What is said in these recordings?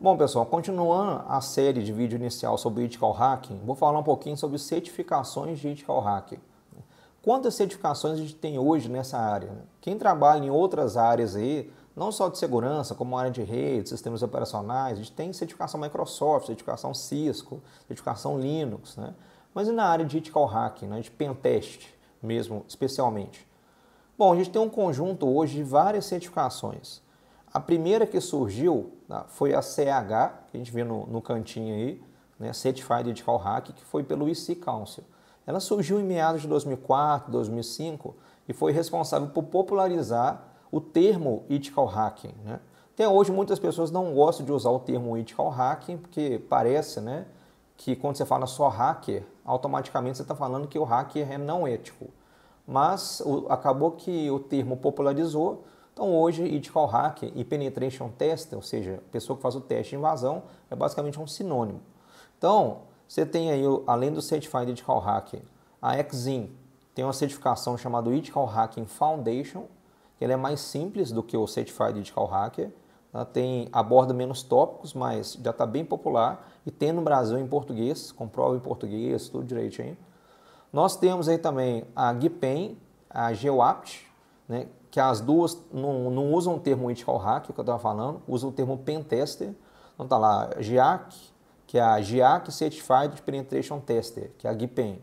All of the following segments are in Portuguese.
Bom, pessoal, continuando a série de vídeo inicial sobre Ethical Hacking, vou falar um pouquinho sobre certificações de Ethical Hacking. Né? Quantas certificações a gente tem hoje nessa área? Né? Quem trabalha em outras áreas aí, não só de segurança, como área de rede, sistemas operacionais, a gente tem certificação Microsoft, certificação Cisco, certificação Linux, né? Mas e na área de Ethical Hacking, né? de Pentest mesmo, especialmente? Bom, a gente tem um conjunto hoje de várias certificações. A primeira que surgiu né, foi a CH, que a gente vê no, no cantinho aí, né, Certified Ethical Hack, que foi pelo IC Council. Ela surgiu em meados de 2004, 2005 e foi responsável por popularizar o termo ethical hacking. Né? Até hoje muitas pessoas não gostam de usar o termo ethical hacking porque parece né, que quando você fala só hacker, automaticamente você está falando que o hacker é não ético. Mas o, acabou que o termo popularizou então hoje, Ethical Hacker e Penetration Tester, ou seja, a pessoa que faz o teste de invasão, é basicamente um sinônimo. Então, você tem aí, além do Certified Ethical Hacker, a Exim tem uma certificação chamada Ethical Hacking Foundation, que ela é mais simples do que o Certified Ethical Hacker, ela tem, aborda menos tópicos, mas já está bem popular e tem no Brasil em português, com prova em português, tudo direitinho. Nós temos aí também a GPEN, a GeoApt, né, que as duas não, não usam o termo ethical hack, é que eu estava falando, usam o termo pentester. Então está lá GIAC, que é a GIAC Certified Penetration Tester, que é a GPEN.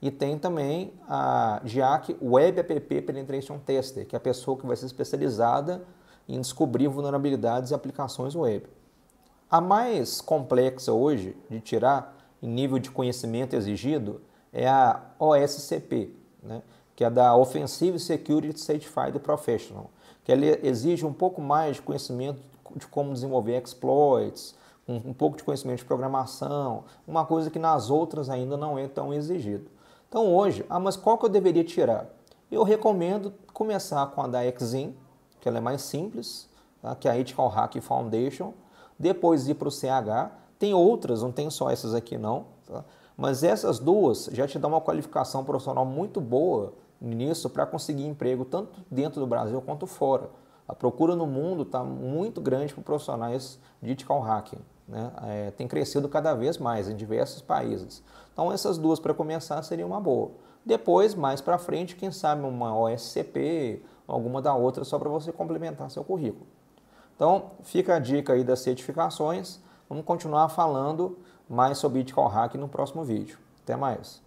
E tem também a GIAC Web App Penetration Tester, que é a pessoa que vai ser especializada em descobrir vulnerabilidades e aplicações web. A mais complexa hoje de tirar em nível de conhecimento exigido é a OSCP, né? que é da Offensive Security Certified Professional, que ela exige um pouco mais de conhecimento de como desenvolver exploits, um, um pouco de conhecimento de programação, uma coisa que nas outras ainda não é tão exigido. Então hoje, ah, mas qual que eu deveria tirar? Eu recomendo começar com a da Exim, que ela é mais simples, tá? que é a Ethical Hack Foundation, depois ir para o CH, tem outras, não tem só essas aqui não, tá? mas essas duas já te dão uma qualificação profissional muito boa nisso para conseguir emprego tanto dentro do Brasil quanto fora. A procura no mundo está muito grande para profissionais de ethical hacking. Né? É, tem crescido cada vez mais em diversos países. Então, essas duas para começar seria uma boa. Depois, mais para frente, quem sabe uma OSCP, alguma da outra, só para você complementar seu currículo. Então, fica a dica aí das certificações. Vamos continuar falando mais sobre ethical hacking no próximo vídeo. Até mais.